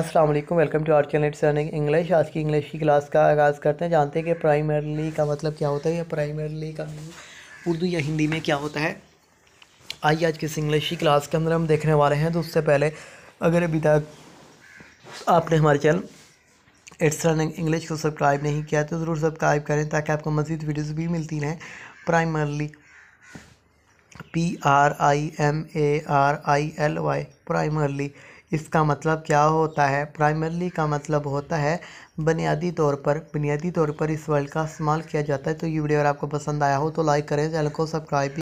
अस्सलाम वालेकुम welcome to our channel it's learning English आज की इंग्लिश की क्लास का आगाज़ करते हैं जानते हैं कि प्राइमरली का मतलब क्या होता है या प्राइमरली का उर्दू या हिंदी में क्या होता है आइए आज की इस इंग्लिश की क्लास के अंदर हम देखने वाले हैं तो उससे पहले अगर अभी तक आपने हमारे चैनल इट्स रनिंग इंग्लिश को सब्सक्राइब नहीं किया तो ज़रूर सब्सक्राइब करें ताकि आपको मज़ीद वीडियोज़ भी मिलती रहें primarily P R I M A R I L Y primarily इसका मतलब क्या होता है प्राइमरली का मतलब होता है बुनियादी तौर पर बुनियादी तौर पर इस वर्ड का इस्तेमाल किया जाता है तो ये वीडियो अगर आपको पसंद आया हो तो लाइक करें चैनल को सब्सक्राइब